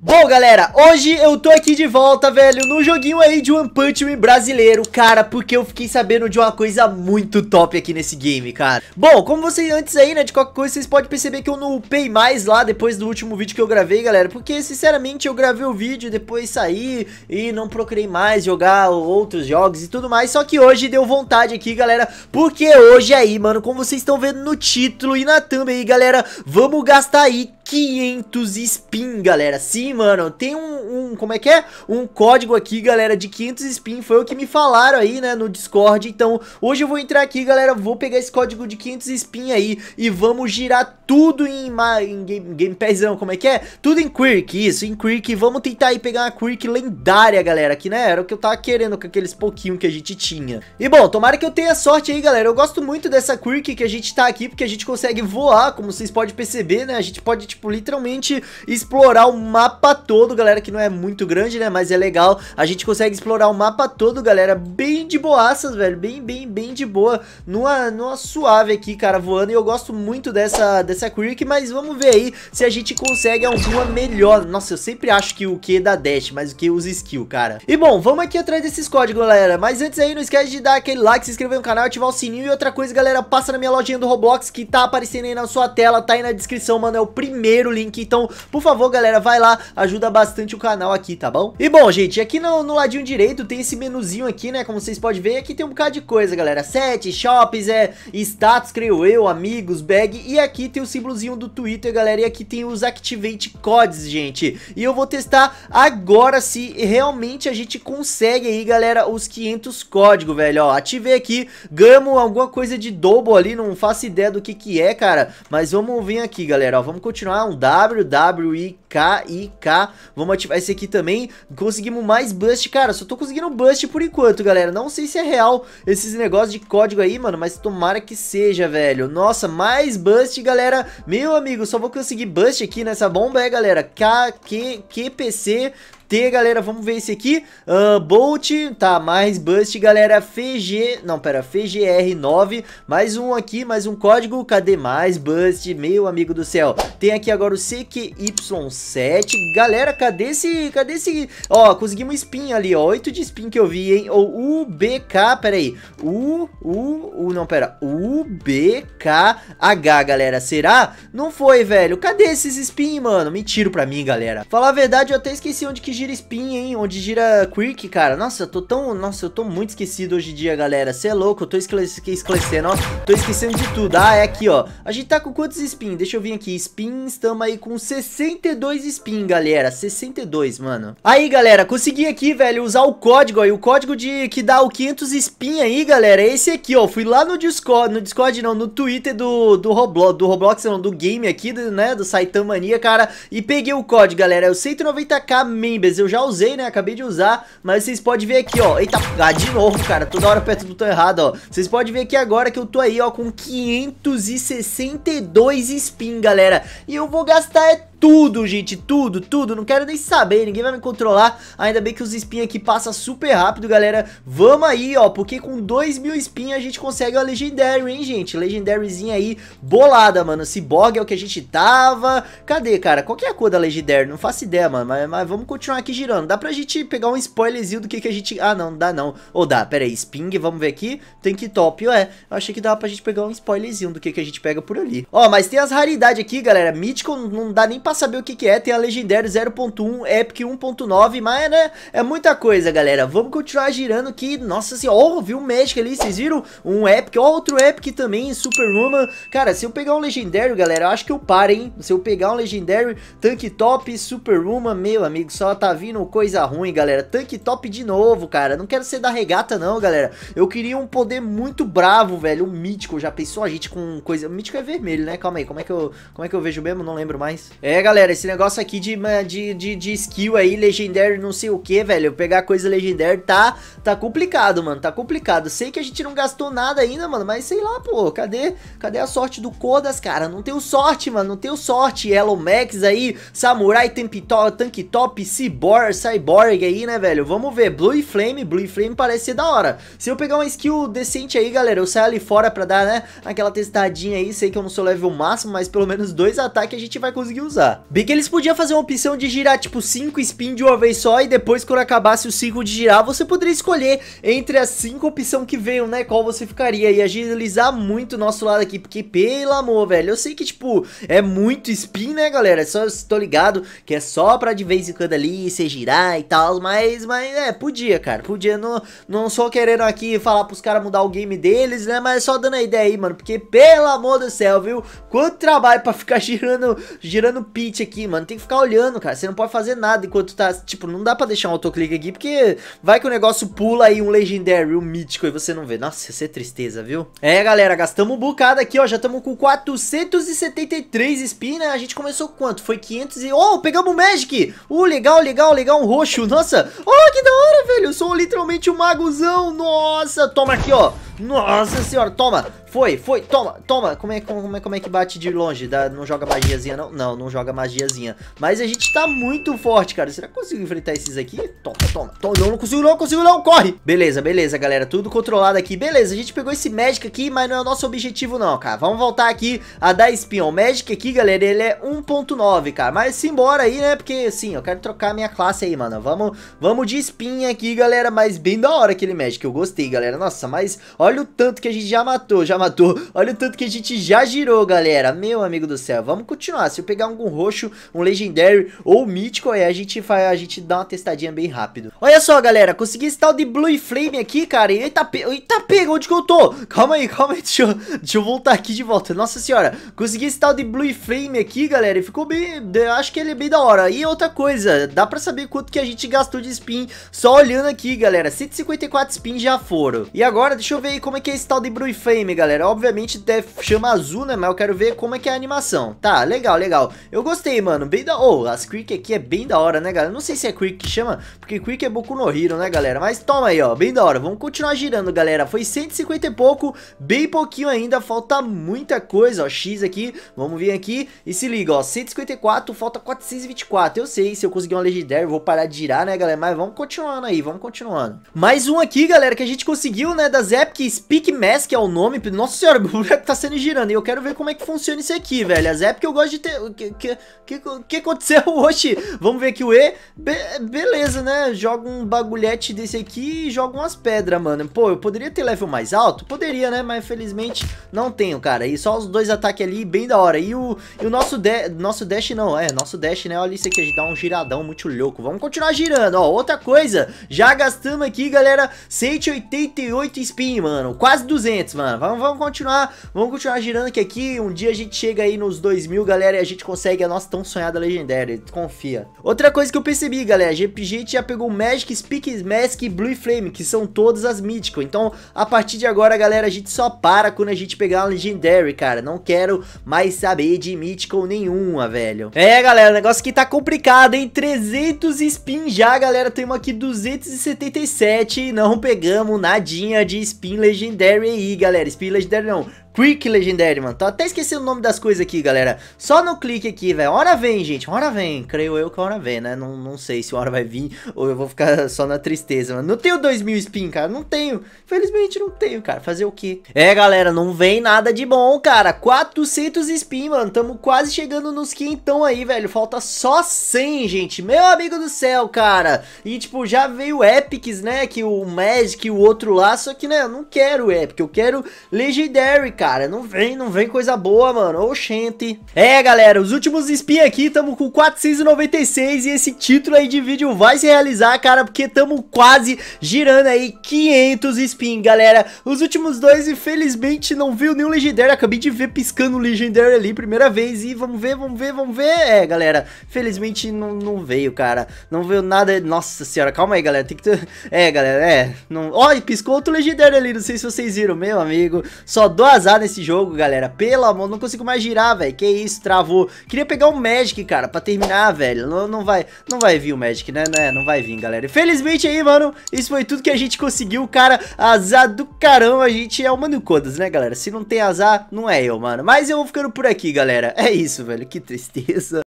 Bom, galera, hoje eu tô aqui de volta, velho, no joguinho aí de One Punch Man brasileiro, cara, porque eu fiquei sabendo de uma coisa muito top aqui nesse game, cara. Bom, como vocês antes aí, né, de qualquer coisa, vocês podem perceber que eu não upei mais lá depois do último vídeo que eu gravei, galera, porque, sinceramente, eu gravei o vídeo, depois saí e não procurei mais jogar outros jogos e tudo mais, só que hoje deu vontade aqui, galera, porque hoje aí, mano, como vocês estão vendo no título e na thumb aí, galera, vamos gastar aí 500 spin, galera. Sim, mano, tem um, um, como é que é? Um código aqui, galera, de 500 spin, foi o que me falaram aí, né, no Discord. Então, hoje eu vou entrar aqui, galera, vou pegar esse código de 500 spin aí e vamos girar tudo em, em game, gamepadzão, como é que é? Tudo em Quirk, isso, em Quirk. Vamos tentar aí pegar uma Quirk lendária, galera, que, né, era o que eu tava querendo com aqueles pouquinho que a gente tinha. E, bom, tomara que eu tenha sorte aí, galera. Eu gosto muito dessa Quirk que a gente tá aqui, porque a gente consegue voar, como vocês podem perceber, né, a gente pode, tipo, tipo, literalmente explorar o mapa todo, galera, que não é muito grande, né, mas é legal. A gente consegue explorar o mapa todo, galera, bem de boaças, velho, bem, bem, bem de boa, numa, numa suave aqui, cara, voando. E eu gosto muito dessa, dessa Quirk, mas vamos ver aí se a gente consegue alguma melhor. Nossa, eu sempre acho que o Q da dash, mas o Q usa skill, cara. E bom, vamos aqui atrás desses códigos, galera. Mas antes aí, não esquece de dar aquele like, se inscrever no canal, ativar o sininho. E outra coisa, galera, passa na minha lojinha do Roblox que tá aparecendo aí na sua tela, tá aí na descrição, mano, é o primeiro primeiro link. Então, por favor, galera, vai lá, ajuda bastante o canal aqui, tá bom? E bom, gente, aqui no, no ladinho direito tem esse menuzinho aqui, né? Como vocês podem ver, aqui tem um bocado de coisa, galera. Set, shops, é status, creio eu, amigos, bag. E aqui tem o símbolozinho do Twitter, galera. E aqui tem os Activate Codes, gente. E eu vou testar agora se realmente a gente consegue aí, galera, os 500 códigos, velho. Ó, ativei aqui, gamo alguma coisa de double ali, não faço ideia do que que é, cara. Mas vamos vir aqui, galera, ó. Vamos continuar k um WWIKIK. Vamos ativar esse aqui também. Conseguimos mais bust, cara. Só tô conseguindo bust por enquanto, galera. Não sei se é real esses negócios de código aí, mano, mas tomara que seja, velho. Nossa, mais bust, galera. Meu amigo, só vou conseguir bust aqui nessa bomba, é, galera. KQPC T, galera, vamos ver esse aqui. Uh, Bolt, tá, mais Bust, galera, FG, não, pera, FGR9, mais um aqui, mais um código, cadê mais Bust, meu amigo do céu. Tem aqui agora o CQY7, galera, cadê esse, cadê esse, ó, conseguimos spin ali, ó, 8 de spin que eu vi, hein, ou UBK, pera aí, U, U, U, não, pera, UBKH, galera, será? Não foi, velho, cadê esses spin, mano? Mentira pra mim, galera. Falar a verdade, eu até esqueci onde que gira spin, hein? Onde gira quick, cara. Nossa, eu tô tão... Nossa, eu tô muito esquecido hoje em dia, galera. Você é louco, eu tô esclarecendo, ó. Tô esquecendo de tudo. Ah, é aqui, ó. A gente tá com quantos spin? Deixa eu vir aqui. Spin, estamos aí com 62 spin, galera. 62, mano. Aí, galera, consegui aqui, velho, usar o código, ó. E o código de que dá o 500 spin aí, galera, é esse aqui, ó. Fui lá no Discord, no Discord não, no Twitter do, do Roblox, do Roblox não, do game aqui, do, né, do Saitamania, cara. E peguei o código, galera. É o 190k member. Eu já usei, né? Acabei de usar, mas vocês podem ver aqui, ó. Eita, ah, de novo, cara. Toda hora perto do botão errado, ó. Vocês podem ver aqui agora que eu tô aí, ó, com 562 spin, galera. E eu vou gastar é tudo, gente, tudo, tudo, não quero nem saber, ninguém vai me controlar, ainda bem que os espinhos aqui passam super rápido, galera, vamos aí, ó, porque com 2 mil espinhos a gente consegue a Legendary, hein, gente, Legendaryzinha aí, bolada, mano, Cyborg é o que a gente tava, cadê, cara, qual que é a cor da Legendary, não faço ideia, mano, mas, mas vamos continuar aqui girando, dá pra gente pegar um spoilerzinho do que que a gente, ah, não, dá não, ou dá, pera aí, Sping, vamos ver aqui, tem que top, ué, eu achei que dava pra gente pegar um spoilerzinho do que que a gente pega por ali, ó, mas tem as raridades aqui, galera, Mítico não dá nem pra pra saber o que, que é, tem a Legendário 0.1, Epic 1.9, mas né, é muita coisa, galera. Vamos continuar girando que, nossa senhora, ó, oh, viu o Magic ali, vocês viram? Um Epic, ó, outro Epic também, Superwoman. Cara, se eu pegar um Legendário, galera, eu acho que eu paro, hein? Se eu pegar um Legendário, Tank Top, Superwoman, meu amigo, só tá vindo coisa ruim, galera. Tank Top de novo, cara, não quero ser da regata não, galera. Eu queria um poder muito bravo, velho, um Mítico, já pensou a gente com coisa... Mítico é vermelho, né? Calma aí, como é que eu, como é que eu vejo mesmo? Não lembro mais. É, é, galera, esse negócio aqui de, de, de, de skill aí, legendário não sei o que, velho, pegar coisa legendária tá, tá complicado, mano, tá complicado. Sei que a gente não gastou nada ainda, mano, mas sei lá, pô, cadê, cadê a sorte do Kodas, cara? Não tenho sorte, mano, não tenho sorte. Hello Max aí, Samurai, Tempito, Tank Top, Cyborg, Cyborg aí, né, velho? Vamos ver, Blue Flame, Blue Flame parece ser da hora. Se eu pegar uma skill decente aí, galera, eu saio ali fora pra dar, né, aquela testadinha aí, sei que eu não sou level máximo, mas pelo menos dois ataques a gente vai conseguir usar. Bem que eles podiam fazer uma opção de girar tipo 5 spins de uma vez só e depois quando acabasse o ciclo de girar, você poderia escolher entre as 5 opções que veio, né, qual você ficaria e agilizar muito o nosso lado aqui, porque pelo amor, velho, eu sei que tipo, é muito spin, né, galera, é só tô ligado que é só pra de vez em quando ali você girar e tal, mas, mas é, podia, cara, podia, não, não só querendo aqui falar pros caras mudar o game deles, né, mas é só dando a ideia aí, mano, porque pelo amor do céu, viu, quanto trabalho pra ficar girando, girando Pit aqui, mano. Tem que ficar olhando, cara. Você não pode fazer nada enquanto tá. Tipo, não dá pra deixar um autoclique aqui, porque vai que o negócio pula aí um Legendary, um mítico, e você não vê. Nossa, isso é tristeza, viu? É, galera, gastamos um bocado aqui, ó. Já estamos com 473 spin, né? A gente começou quanto? Foi 500 e... Oh, pegamos o Magic! Uh, legal, legal, legal, um roxo. Nossa, oh, que da hora, velho. Eu sou literalmente um maguzão. Nossa, toma aqui, ó. Nossa senhora, toma, foi, foi, toma, toma. Como é, como é, como é que bate de longe? Dá, não joga magiazinha, não? Não, não joga magiazinha. Mas a gente tá muito forte, cara. Será que eu consigo enfrentar esses aqui? Toma, toma, toma. Não, não consigo, não, consigo, não, corre. Beleza, beleza, galera, tudo controlado aqui. Beleza, a gente pegou esse Magic aqui, mas não é o nosso objetivo não, cara. Vamos voltar aqui a dar espião. O Magic aqui, galera, ele é 1.9, cara. Mas simbora aí, né, porque, assim, eu quero trocar a minha classe aí, mano. Vamos, vamos de espinha aqui, galera, mas bem da hora aquele Magic. Eu gostei, galera. Nossa, mas... Olha Olha o tanto que a gente já matou, já matou. Olha o tanto que a gente já girou, galera. Meu amigo do céu, vamos continuar. Se eu pegar algum roxo, um Legendary ou um Mítico, aí a gente, vai a gente dá uma testadinha bem rápido. Olha só, galera, consegui esse tal de Blue Flame aqui, cara. Eita, tá pe... Eita tá pega, onde que eu tô? Calma aí, calma aí, deixa eu, deixa eu voltar aqui de volta. Nossa senhora, consegui esse tal de Blue Flame aqui, galera, e ficou bem... Eu acho que ele é bem da hora. E outra coisa, dá pra saber quanto que a gente gastou de spin só olhando aqui, galera. 154 spins já foram. E agora, deixa eu ver aí como é que é esse tal de Bruifame, galera. Obviamente deve, chama azul, né? Mas eu quero ver como é que é a animação. Tá, legal, legal. Eu gostei, mano. Bem da... Oh, as Creek aqui é bem da hora, né, galera? Não sei se é quick que chama, porque quick é Boku no Hero, né, galera? Mas toma aí, ó. Bem da hora. Vamos continuar girando, galera. Foi 150 e pouco, bem pouquinho ainda. Falta muita coisa, ó. X aqui. Vamos vir aqui. E se liga, ó. 154, falta 424. Eu sei, se eu conseguir uma Legendary, vou parar de girar, né, galera? Mas vamos continuando aí, vamos continuando. Mais um aqui, galera, que a gente conseguiu, né, das Epic Speak Mask é o nome. Nossa senhora, o boneco tá sendo girando. E eu quero ver como é que funciona isso aqui, velho. As épocas eu gosto de ter... O que, que, que, que aconteceu hoje? Vamos ver aqui o E. Be beleza, né? Joga um bagulhete desse aqui e joga umas pedras, mano. Pô, eu poderia ter level mais alto? Poderia, né? Mas felizmente não tenho, cara. E só os dois ataques ali, bem da hora. E o, e o nosso, de nosso dash não. É, nosso dash, né? Olha isso aqui, a gente dá um giradão muito louco. Vamos continuar girando, ó. Outra coisa, já gastamos aqui, galera, 188 spin, mano mano. Quase 200, mano. Vamos, vamos continuar, vamos continuar girando que aqui um dia a gente chega aí nos mil galera, e a gente consegue a nossa tão sonhada legendária. Confia. Outra coisa que eu percebi, galera, a gente já pegou Magic, Speak Mask e Blue Flame, que são todas as Mythical. Então, a partir de agora, galera, a gente só para quando a gente pegar uma Legendary, cara. Não quero mais saber de Mythical nenhuma, velho. É, galera, o negócio aqui tá complicado, hein? 300 spin já, galera. Temos aqui 277 e não pegamos nadinha de spin Legendary aí, galera. Espírito Legendary não. Quick Legendary, mano. Tô até esquecendo o nome das coisas aqui, galera. Só no clique aqui, velho. Hora vem, gente. Hora vem. Creio eu que hora vem, né? Não, não sei se hora vai vir ou eu vou ficar só na tristeza, mano. Não tenho 2.000 mil spin, cara. Não tenho. Felizmente não tenho, cara. Fazer o quê? É, galera. Não vem nada de bom, cara. 400 spin, mano. Tamo quase chegando nos quintão aí, velho. Falta só 100, gente. Meu amigo do céu, cara. E, tipo, já veio Epics, né? Que o Magic e o outro lá. Só que, né? Eu não quero Epic. Eu quero Legendary, cara cara. Não vem, não vem coisa boa, mano. Oxente. É, galera, os últimos spin aqui, tamo com 496 e esse título aí de vídeo vai se realizar, cara, porque tamo quase girando aí 500 spin, galera. Os últimos dois, infelizmente, não viu nenhum legendário. Acabei de ver piscando o legendário ali, primeira vez. E vamos ver, vamos ver, vamos ver. É, galera, felizmente não, não veio, cara. Não veio nada. Nossa senhora, calma aí, galera. Tem que ter... É, galera, é. Não... Ó, piscou outro legendário ali, não sei se vocês viram, meu amigo. Só duas atrasado nesse jogo, galera. Pelo amor, não consigo mais girar, velho. Que isso, travou. Queria pegar o um Magic, cara, pra terminar, velho. Não, não, vai, não vai vir o Magic, né, né? Não vai vir, galera. Infelizmente aí, mano, isso foi tudo que a gente conseguiu, cara. Azar do caramba, a gente é o Mano Codas, né, galera? Se não tem azar, não é eu, mano. Mas eu vou ficando por aqui, galera. É isso, velho. Que tristeza.